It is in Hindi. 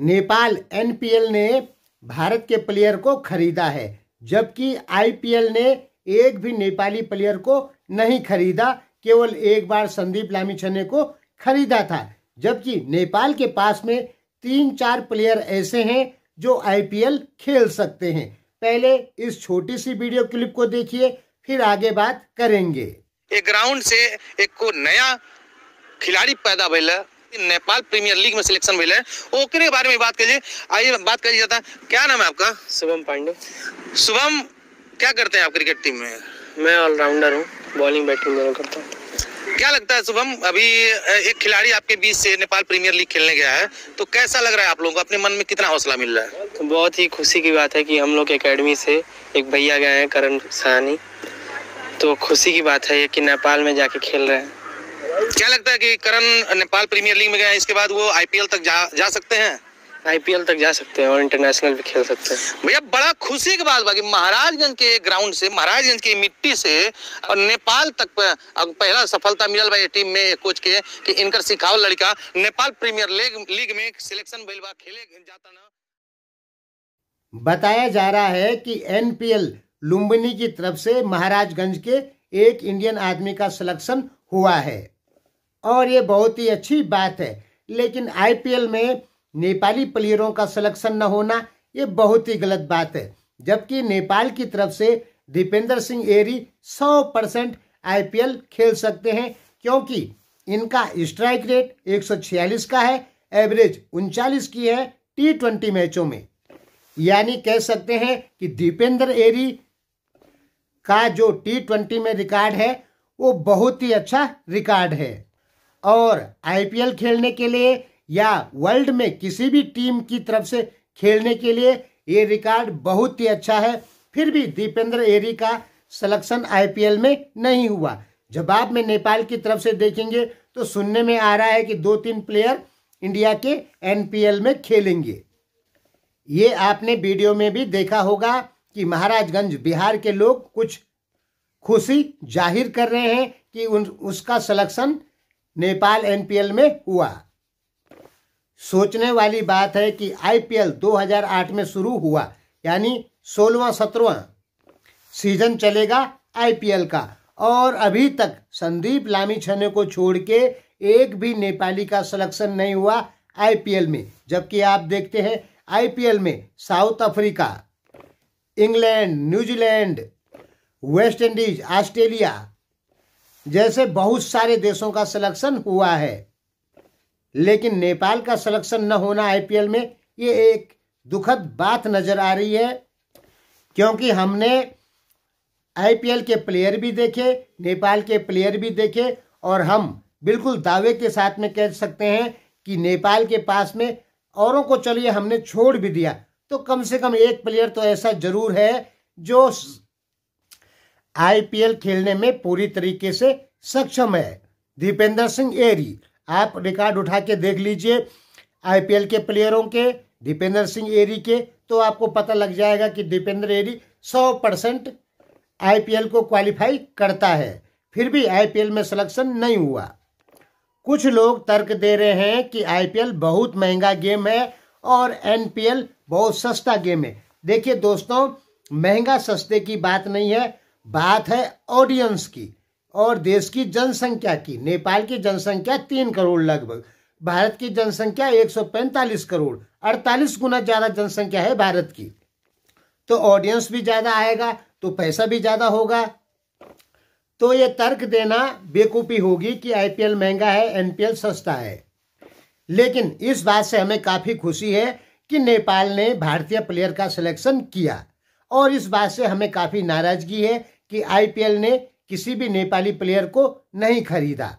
नेपाल एनपीएल ने भारत के प्लेयर को खरीदा है जबकि आईपीएल ने एक भी नेपाली प्लेयर को नहीं खरीदा केवल एक बार संदीप लामीछने को खरीदा था जबकि नेपाल के पास में तीन चार प्लेयर ऐसे हैं जो आईपीएल खेल सकते हैं पहले इस छोटी सी वीडियो क्लिप को देखिए फिर आगे बात करेंगे एक ग्राउंड से एक को नया खिलाड़ी पैदा भैला नेपाल प्रीमियर लीग में सिलेक्शन मिले ओकरे के बारे में बात करिए आइए बात करिए जाता क्या नाम है आपका शुभम पांडे शुभम क्या करते हैं आप क्रिकेट टीम में मैं ऑलराउंडर हूँ बॉलिंग बैटिंग दोनों करता हूँ क्या लगता है शुभम अभी एक खिलाड़ी आपके बीच से नेपाल प्रीमियर लीग खेलने गया है तो कैसा लग रहा है आप लोगों को अपने मन में कितना हौसला मिल रहा है तो बहुत ही खुशी की बात है कि हम लोग एकेडमी से एक भैया गए हैं करण सहानी तो खुशी की बात है ये कि नेपाल में जाके खेल रहे हैं क्या लगता है कि करण नेपाल प्रीमियर लीग में गए इसके बाद वो आईपीएल तक जा, जा सकते हैं आईपीएल तक जा सकते हैं और इंटरनेशनल भी खेल सकते हैं भैया बड़ा खुशी की बात बाकी महाराजगंज के ग्राउंड से महाराजगंज की मिट्टी से और नेपाल तक पहला सफलता मिलल भाई टीम में कोच के कि इनकर सिखाओ लड़का नेपाल प्रीमियर लीग लीग में सिलेक्शन भइल खेले जाता ना बताया जा रहा है कि एनपीएल लुम्बिनी की तरफ से महाराजगंज के एक इंडियन आदमी का सिलेक्शन हुआ है और ये बहुत ही अच्छी बात है लेकिन आईपीएल में नेपाली प्लेयरों का सिलेक्शन न होना ये बहुत ही गलत बात है जबकि नेपाल की तरफ से दीपेंद्र सिंह एरी 100 परसेंट आई खेल सकते हैं क्योंकि इनका स्ट्राइक रेट 146 का है एवरेज उनचालीस की है टी ट्वेंटी मैचों में यानी कह सकते हैं कि दीपेंद्र एरी का जो टी ट्वेंटी में रिकॉर्ड है वो बहुत ही अच्छा रिकॉर्ड है और आईपीएल खेलने के लिए या वर्ल्ड में किसी भी टीम की तरफ से खेलने के लिए ये रिकॉर्ड बहुत ही अच्छा है फिर भी दीपेंद्र एरी का सिलेक्शन आईपीएल में नहीं हुआ जवाब में नेपाल की तरफ से देखेंगे तो सुनने में आ रहा है कि दो तीन प्लेयर इंडिया के एनपीएल में खेलेंगे ये आपने वीडियो में भी देखा होगा कि महाराजगंज बिहार के लोग कुछ खुशी जाहिर कर रहे हैं कि उन उसका सिलेक्शन नेपाल एनपीएल में हुआ सोचने वाली बात है कि आईपीएल 2008 में शुरू हुआ यानी सोलवा सत्रवा सीजन चलेगा आईपीएल का और अभी तक संदीप लामी छने को छोड़ के एक भी नेपाली का सिलेक्शन नहीं हुआ आईपीएल में जबकि आप देखते हैं आईपीएल में south Africa England New Zealand West Indies Australia जैसे बहुत सारे देशों का सिलेक्शन हुआ है लेकिन नेपाल का सिलेक्शन न होना आईपीएल में ये एक दुखद बात नज़र आ रही है क्योंकि हमने आईपीएल के प्लेयर भी देखे नेपाल के प्लेयर भी देखे और हम बिल्कुल दावे के साथ में कह सकते हैं कि नेपाल के पास में औरों को चलिए हमने छोड़ भी दिया तो कम से कम एक प्लेयर तो ऐसा जरूर है जो आईपीएल खेलने में पूरी तरीके से सक्षम है दीपेंद्र सिंह एरी आप रिकॉर्ड उठा के देख लीजिए आईपीएल के प्लेयरों के दीपेंद्र सिंह एरी के तो आपको पता लग जाएगा कि दीपेंद्र एरी 100 परसेंट आई को क्वालिफाई करता है फिर भी आई में सिलेक्शन नहीं हुआ कुछ लोग तर्क दे रहे हैं कि आई बहुत महंगा गेम है और एन बहुत सस्ता गेम है देखिए दोस्तों महंगा सस्ते की बात नहीं है बात है ऑडियंस की और देश की जनसंख्या की नेपाल की जनसंख्या तीन करोड़ लगभग भारत की जनसंख्या 145 करोड़ 48 गुना ज़्यादा जनसंख्या है भारत की तो ऑडियंस भी ज़्यादा आएगा तो पैसा भी ज़्यादा होगा तो ये तर्क देना बेकूफ़ी होगी कि आईपीएल महंगा है एनपीएल सस्ता है लेकिन इस बात से हमें काफ़ी खुशी है कि नेपाल ने भारतीय प्लेयर का सिलेक्शन किया और इस बात से हमें काफ़ी नाराज़गी है कि आईपीएल ने किसी भी नेपाली प्लेयर को नहीं खरीदा